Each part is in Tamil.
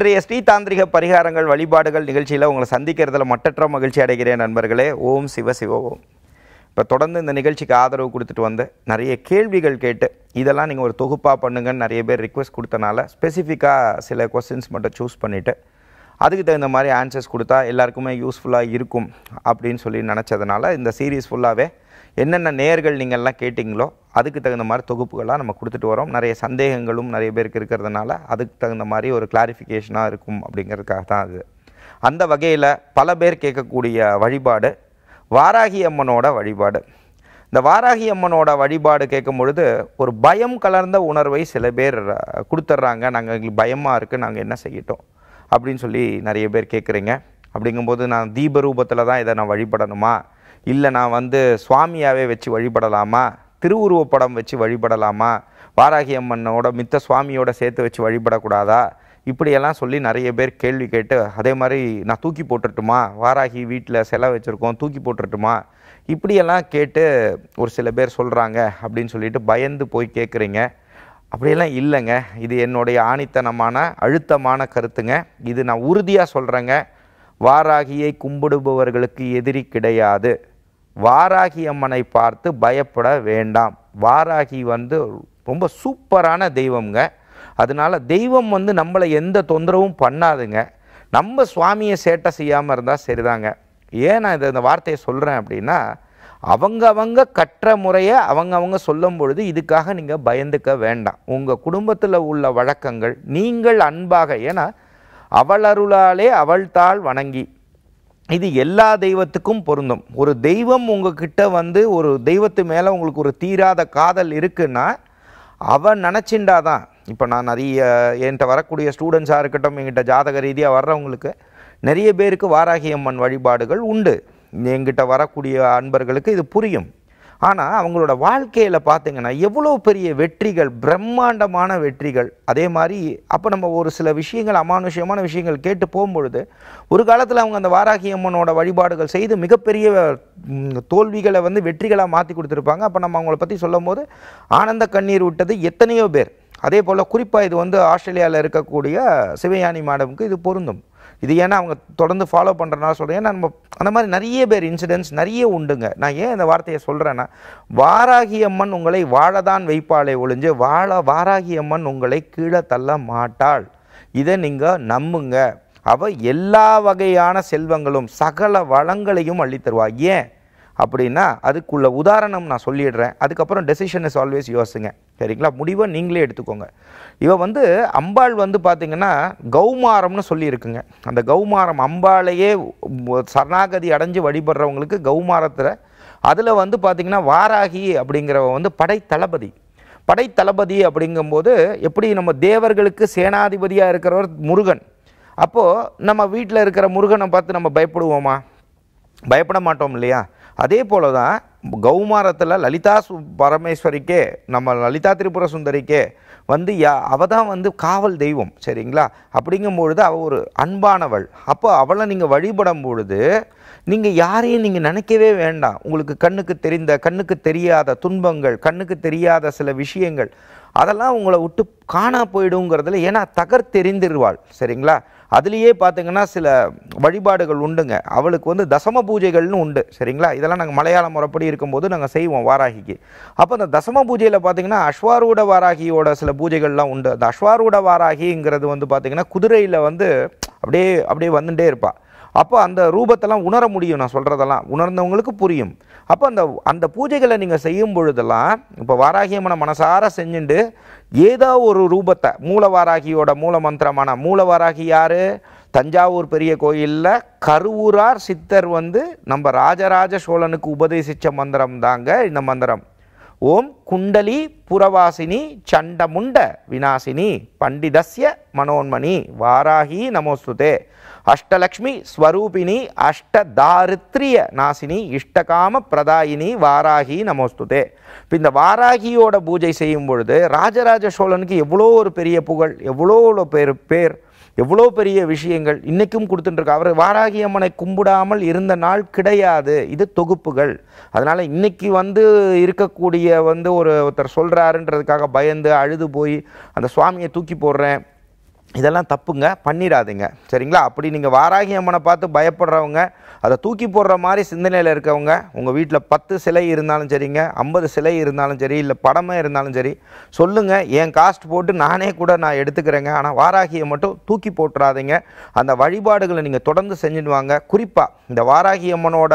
இன்றைய ஸ்ரீ தாந்திரிக பரிகாரங்கள் வழிபாடுகள் நிகழ்ச்சியில் உங்களை சந்திக்கிறதுல மட்டற்ற மகிழ்ச்சி அடைகிறேன் நண்பர்களே ஓம் சிவ சிவ ஓம் இப்போ தொடர்ந்து இந்த நிகழ்ச்சிக்கு ஆதரவு கொடுத்துட்டு வந்து நிறைய கேள்விகள் கேட்டு இதெல்லாம் நீங்கள் ஒரு தொகுப்பாக பண்ணுங்கன்னு நிறைய பேர் ரிக்வெஸ்ட் கொடுத்தனால ஸ்பெசிஃபிக்காக சில கொஸ்டின்ஸ் மட்டும் சூஸ் பண்ணிவிட்டு அதுக்கு தகுந்த மாதிரி ஆன்சர்ஸ் கொடுத்தா எல்லாருக்குமே யூஸ்ஃபுல்லாக இருக்கும் அப்படின்னு சொல்லி நினச்சதுனால இந்த சீரீஸ் ஃபுல்லாகவே என்னென்ன நேர்கள் நீங்கள்லாம் கேட்டிங்களோ அதுக்கு தகுந்த மாதிரி தொகுப்புகளாக நம்ம கொடுத்துட்டு வரோம் நிறைய சந்தேகங்களும் நிறைய பேருக்கு இருக்கிறதுனால அதுக்கு தகுந்த மாதிரி ஒரு கிளாரிஃபிகேஷனாக இருக்கும் அப்படிங்கிறதுக்காக தான் அது அந்த வகையில் பல பேர் கேட்கக்கூடிய வழிபாடு வாராகி அம்மனோட வழிபாடு இந்த வாராகி அம்மனோட வழிபாடு கேட்கும் பொழுது ஒரு பயம் கலர்ந்த உணர்வை சில பேர் கொடுத்துட்றாங்க நாங்கள் எங்களுக்கு பயமாக இருக்குது நாங்கள் என்ன செய்யட்டோம் அப்படின்னு சொல்லி நிறைய பேர் கேட்குறீங்க அப்படிங்கும்போது நான் தீப ரூபத்தில் தான் இதை நான் வழிபடணுமா இல்லை நான் வந்து சுவாமியாகவே வச்சு வழிபடலாமா திருவுருவப்படம் வச்சு வழிபடலாமா வாராகி அம்மனோட மித்த சுவாமியோட சேர்த்து வச்சு வழிபடக்கூடாதா இப்படியெல்லாம் சொல்லி நிறைய பேர் கேள்வி கேட்டு அதே மாதிரி நான் தூக்கி போட்டுட்டுமா வாராகி வீட்டில் சிலை வச்சுருக்கோம் தூக்கி போட்டுட்டுமா இப்படியெல்லாம் கேட்டு ஒரு சில பேர் சொல்கிறாங்க அப்படின்னு சொல்லிட்டு பயந்து போய் கேட்குறீங்க அப்படியெல்லாம் இல்லைங்க இது என்னுடைய ஆணித்தனமான அழுத்தமான கருத்துங்க இது நான் உறுதியாக சொல்கிறேங்க வாராகியை கும்பிடுபவர்களுக்கு எதிரி கிடையாது வாராகி அம்மனை பார்த்து பயப்பட வேண்டாம் வாராகி வந்து ரொம்ப சூப்பரான தெய்வம்ங்க அதனால் தெய்வம் வந்து நம்மளை எந்த தொந்தரவும் பண்ணாதுங்க நம்ம சுவாமியை சேட்டை செய்யாமல் இருந்தால் சரிதாங்க ஏன் நான் இந்த வார்த்தையை சொல்கிறேன் அப்படின்னா அவங்க அவங்க கற்ற முறையை அவங்கவங்க சொல்லும் பொழுது இதுக்காக நீங்கள் பயந்துக்க வேண்டாம் உங்கள் குடும்பத்தில் உள்ள வழக்கங்கள் நீங்கள் அன்பாக ஏன்னா அருளாலே அவள் தாள் வணங்கி இது எல்லா தெய்வத்துக்கும் பொருந்தும் ஒரு தெய்வம் உங்ககிட்ட வந்து ஒரு தெய்வத்து மேலே உங்களுக்கு ஒரு தீராத காதல் இருக்குன்னா அவன் நினச்சிண்டா தான் இப்போ நான் நிறைய என்கிட்ட வரக்கூடிய ஸ்டூடெண்ட்ஸாக இருக்கட்டும் எங்கிட்ட ஜாதக ரீதியாக வர்றவங்களுக்கு நிறைய பேருக்கு வாராகி அம்மன் வழிபாடுகள் உண்டு எங்கிட்ட வரக்கூடிய அன்பர்களுக்கு இது புரியும் ஆனால் அவங்களோட வாழ்க்கையில் பார்த்திங்கன்னா எவ்வளோ பெரிய வெற்றிகள் பிரம்மாண்டமான வெற்றிகள் அதே மாதிரி அப்போ நம்ம ஒரு சில விஷயங்கள் அமானுஷ்யமான விஷயங்கள் கேட்டு போகும்பொழுது ஒரு காலத்தில் அவங்க அந்த வாராகி அம்மனோட வழிபாடுகள் செய்து மிகப்பெரிய தோல்விகளை வந்து வெற்றிகளாக மாற்றி கொடுத்துருப்பாங்க அப்போ நம்ம அவங்கள பற்றி சொல்லும் போது ஆனந்த கண்ணீர் விட்டது எத்தனையோ பேர் அதே போல் குறிப்பாக இது வந்து ஆஸ்திரேலியாவில் இருக்கக்கூடிய சிவயானி மேடமுக்கு இது பொருந்தும் இது ஏன்னா அவங்க தொடர்ந்து ஃபாலோ பண்ணுறனால சொல்கிறேன் ஏன்னா நம்ம அந்த மாதிரி நிறைய பேர் இன்சிடென்ட்ஸ் நிறைய உண்டுங்க நான் ஏன் இந்த வார்த்தையை சொல்கிறேன்னா வாராகி அம்மன் உங்களை வாழதான் வைப்பாளை ஒழிஞ்சு வாழ வாராகி அம்மன் உங்களை கீழே தள்ள மாட்டாள் இதை நீங்கள் நம்புங்க அவள் எல்லா வகையான செல்வங்களும் சகல வளங்களையும் அள்ளித்தருவா ஏன் அப்படின்னா அதுக்குள்ள உதாரணம் நான் சொல்லிடுறேன் அதுக்கப்புறம் டெசிஷன் இஸ் ஆல்வேஸ் யோசிங்க சரிங்களா முடிவை நீங்களே எடுத்துக்கோங்க இவ வந்து அம்பாள் வந்து பார்த்திங்கன்னா கௌமாரம்னு சொல்லியிருக்குங்க அந்த கௌமாரம் அம்பாளையே சரணாகதி அடைஞ்சு வழிபடுறவங்களுக்கு கௌமாரத்தில் அதில் வந்து பார்த்திங்கன்னா வாராகி அப்படிங்கிறவ வந்து படைத்தளபதி படைத்தளபதி அப்படிங்கும்போது எப்படி நம்ம தேவர்களுக்கு சேனாதிபதியாக இருக்கிறவர் முருகன் அப்போது நம்ம வீட்டில் இருக்கிற முருகனை பார்த்து நம்ம பயப்படுவோமா பயப்பட மாட்டோம் இல்லையா அதே போல தான் கௌமாரத்தில் லலிதா சு பரமேஸ்வரிக்கே நம்ம லலிதா திரிபுர சுந்தரிக்கே வந்து யா அவ தான் வந்து காவல் தெய்வம் சரிங்களா அப்படிங்கும்பொழுது அவள் ஒரு அன்பானவள் அப்போ அவளை நீங்கள் வழிபடும் பொழுது நீங்கள் யாரையும் நீங்கள் நினைக்கவே வேண்டாம் உங்களுக்கு கண்ணுக்கு தெரிந்த கண்ணுக்கு தெரியாத துன்பங்கள் கண்ணுக்கு தெரியாத சில விஷயங்கள் அதெல்லாம் உங்களை விட்டு காணா போயிடுங்கிறதுல ஏன்னா தகர் தெரிந்திருவாள் சரிங்களா அதுலேயே பார்த்தீங்கன்னா சில வழிபாடுகள் உண்டுங்க அவளுக்கு வந்து தசம பூஜைகள்னு உண்டு சரிங்களா இதெல்லாம் நாங்கள் மலையாள முறைப்படி இருக்கும்போது நாங்கள் செய்வோம் வாராகிக்கு அப்போ அந்த தசம பூஜையில் பார்த்திங்கன்னா அஸ்வாரூட வாராகியோட சில பூஜைகள்லாம் உண்டு அந்த அஸ்வாரூட வாராகிங்கிறது வந்து பார்த்திங்கன்னா குதிரையில் வந்து அப்படியே அப்படியே வந்துகிட்டே இருப்பாள் அப்போ அந்த ரூபத்தெல்லாம் உணர முடியும் நான் சொல்கிறதெல்லாம் உணர்ந்தவங்களுக்கு புரியும் அப்போ அந்த அந்த பூஜைகளை நீங்கள் செய்யும் பொழுதெல்லாம் இப்போ வாராகியமான மனசார செஞ்சுட்டு ஏதோ ஒரு ரூபத்தை மூலவாராகியோட மூல மந்திரமான மூலவாராகி யார் தஞ்சாவூர் பெரிய கோயிலில் கருவூரார் சித்தர் வந்து நம்ம ராஜராஜ சோழனுக்கு உபதேசித்த மந்திரம் தாங்க இந்த மந்திரம் ஓம் குண்டலி புறவாசினி சண்டமுண்ட வினாசினி பண்டிதஸ்ய மனோன்மணி வாராகி நமோஸ்துதே அஷ்டலக்ஷ்மி ஸ்வரூபிணி அஷ்டதாரித்ரிய நாசினி இஷ்டகாம பிரதாயினி வாராகி நமோஸ்துதே இப்போ இந்த வாராகியோட பூஜை செய்யும் பொழுது ராஜராஜ சோழனுக்கு எவ்வளோ ஒரு பெரிய புகழ் எவ்வளோ பேர் பேர் எவ்வளோ பெரிய விஷயங்கள் இன்றைக்கும் கொடுத்துட்டுருக்கு அவர் வாராகி அம்மனை கும்பிடாமல் இருந்த நாள் கிடையாது இது தொகுப்புகள் அதனால் இன்றைக்கி வந்து இருக்கக்கூடிய வந்து ஒரு ஒருத்தர் சொல்கிறாருன்றதுக்காக பயந்து அழுது போய் அந்த சுவாமியை தூக்கி போடுறேன் இதெல்லாம் தப்புங்க பண்ணிடாதீங்க சரிங்களா அப்படி நீங்கள் வாராகி அம்மனை பார்த்து பயப்படுறவங்க அதை தூக்கி போடுற மாதிரி சிந்தனையில் இருக்கவங்க உங்கள் வீட்டில் பத்து சிலை இருந்தாலும் சரிங்க ஐம்பது சிலை இருந்தாலும் சரி இல்லை படமே இருந்தாலும் சரி சொல்லுங்கள் என் காஸ்ட் போட்டு நானே கூட நான் எடுத்துக்கிறேங்க ஆனால் வாராகியை மட்டும் தூக்கி போட்டுறாதீங்க அந்த வழிபாடுகளை நீங்கள் தொடர்ந்து செஞ்சுட்டு வாங்க குறிப்பாக இந்த வாராகி அம்மனோட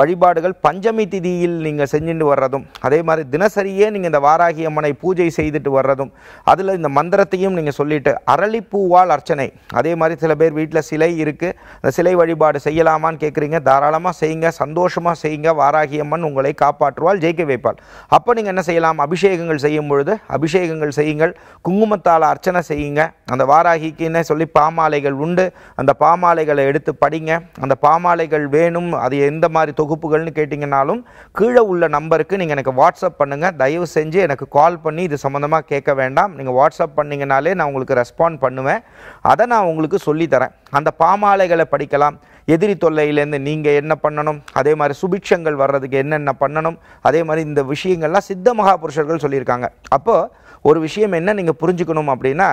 வழிபாடுகள் பஞ்சமி திதியில் நீங்கள் செஞ்சுட்டு வர்றதும் அதே மாதிரி தினசரியே நீங்கள் இந்த வாராகி அம்மனை பூஜை செய்துட்டு வர்றதும் அதில் இந்த மந்திரத்தையும் நீங்கள் சொல்லிவிட்டு அரளி பூவால் அர்ச்சனை அதே மாதிரி சில பேர் வீட்டில் சிலை இருக்குது அந்த சிலை வழிபாடு செய்யலாமான்னு கேட்குறீங்க தாராளமாக செய்யுங்க சந்தோஷமாக செய்யுங்க வாராகியம்மன் உங்களை காப்பாற்றுவாள் ஜெயிக்க வைப்பாள் அப்போ நீங்கள் என்ன செய்யலாம் அபிஷேகங்கள் செய்யும் பொழுது அபிஷேகங்கள் செய்யுங்கள் குங்குமத்தால் அர்ச்சனை செய்யுங்க அந்த வாராகிக்குன்னு சொல்லி பாமாலைகள் உண்டு அந்த பாமாலைகளை எடுத்து படிங்க அந்த பாமாலைகள் வேணும் அது எந்த மாதிரி தொகுப்புகள்னு கேட்டிங்கனாலும் கீழே உள்ள நம்பருக்கு நீங்கள் எனக்கு வாட்ஸ்அப் பண்ணுங்கள் தயவு செஞ்சு எனக்கு கால் பண்ணி இது சம்மந்தமாக கேட்க வேண்டாம் நீங்கள் வாட்ஸ்அப் பண்ணிங்கனாலே நான் உங்களுக்கு ரெஸ்பாண்ட் பண்ணுவேன் பண்ணுவேன் அதை நான் உங்களுக்கு சொல்லித்தரேன் அந்த பாமாலைகளை படிக்கலாம் எதிரி தொல்லையிலேருந்து நீங்கள் என்ன பண்ணணும் அதே மாதிரி சுபிக்ஷங்கள் வர்றதுக்கு என்னென்ன பண்ணணும் அதே மாதிரி இந்த விஷயங்கள்லாம் சித்த மகாபுருஷர்கள் சொல்லியிருக்காங்க அப்போது ஒரு விஷயம் என்ன நீங்கள் புரிஞ்சுக்கணும் அப்படின்னா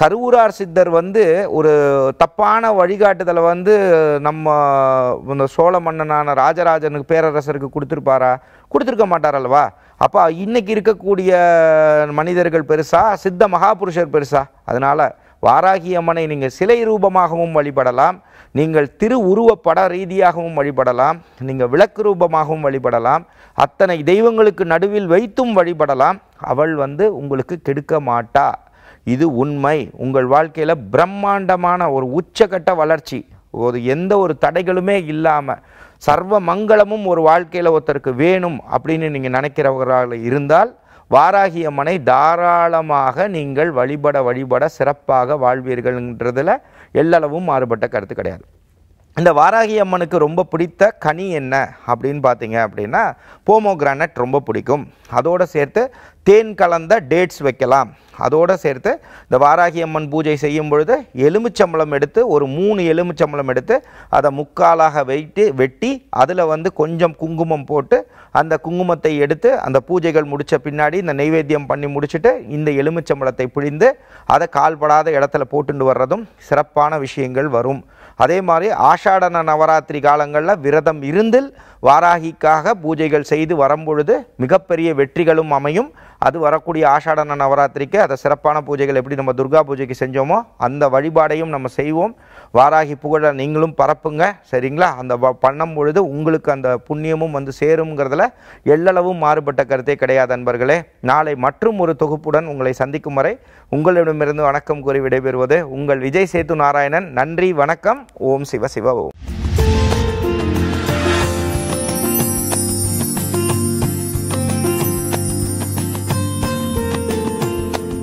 கருவூரார் சித்தர் வந்து ஒரு தப்பான வழிகாட்டுதலை வந்து நம்ம இந்த சோழ மன்னனான ராஜராஜனுக்கு பேரரசருக்கு கொடுத்துருப்பாரா கொடுத்துருக்க மாட்டார் அல்லவா அப்போ இன்றைக்கி இருக்கக்கூடிய மனிதர்கள் பெருசா சித்த மகாபுருஷர் பெருசா அதனால் வாராகி அம்மனை நீங்கள் சிலை ரூபமாகவும் வழிபடலாம் நீங்கள் திரு உருவப்பட ரீதியாகவும் வழிபடலாம் நீங்கள் விளக்கு ரூபமாகவும் வழிபடலாம் அத்தனை தெய்வங்களுக்கு நடுவில் வைத்தும் வழிபடலாம் அவள் வந்து உங்களுக்கு கெடுக்க மாட்டா இது உண்மை உங்கள் வாழ்க்கையில் பிரம்மாண்டமான ஒரு உச்சகட்ட வளர்ச்சி ஒரு எந்த ஒரு தடைகளுமே இல்லாமல் சர்வ மங்களமும் ஒரு வாழ்க்கையில் ஒருத்தருக்கு வேணும் அப்படின்னு நீங்கள் நினைக்கிறவர்களாக இருந்தால் வாராகியம்மனை தாராளமாக நீங்கள் வழிபட வழிபட சிறப்பாக வாழ்வீர்கள்ன்றதில் எல்லளவும் மாறுபட்ட கருத்து கிடையாது இந்த வாராகி அம்மனுக்கு ரொம்ப பிடித்த கனி என்ன அப்படின்னு பார்த்தீங்க அப்படின்னா போமோகிரானட் ரொம்ப பிடிக்கும் அதோடு சேர்த்து தேன் கலந்த டேட்ஸ் வைக்கலாம் அதோடு சேர்த்து இந்த வாராகி அம்மன் பூஜை செய்யும் பொழுது எலுமிச்சம்பளம் எடுத்து ஒரு மூணு எலுமிச்சம்பளம் எடுத்து அதை முக்காலாக வெட்டி வெட்டி அதில் வந்து கொஞ்சம் குங்குமம் போட்டு அந்த குங்குமத்தை எடுத்து அந்த பூஜைகள் முடித்த பின்னாடி இந்த நைவேத்தியம் பண்ணி முடிச்சுட்டு இந்த எலுமிச்சம்பளத்தை பிழிந்து அதை கால்படாத இடத்துல போட்டுண்டு வர்றதும் சிறப்பான விஷயங்கள் வரும் அதே மாதிரி ஆஷாடன நவராத்திரி காலங்களில் விரதம் இருந்தில் வாராகிக்காக பூஜைகள் செய்து வரும்பொழுது மிகப்பெரிய வெற்றிகளும் அமையும் அது வரக்கூடிய ஆஷாடன நவராத்திரிக்கு அதை சிறப்பான பூஜைகள் எப்படி நம்ம துர்கா பூஜைக்கு செஞ்சோமோ அந்த வழிபாடையும் நம்ம செய்வோம் வாராகி புகழ நீங்களும் பரப்புங்க சரிங்களா அந்த பண்ணும் பொழுது உங்களுக்கு அந்த புண்ணியமும் வந்து சேருங்கிறதுல எல்லளவும் மாறுபட்ட கருத்தே கிடையாது அன்பர்களே நாளை மற்றும் ஒரு தொகுப்புடன் உங்களை சந்திக்கும் வரை உங்களிடமிருந்து வணக்கம் கூறி விடைபெறுவது உங்கள் விஜய் சேத்து நாராயணன் நன்றி வணக்கம் ஓம் சிவ சிவ ஓம்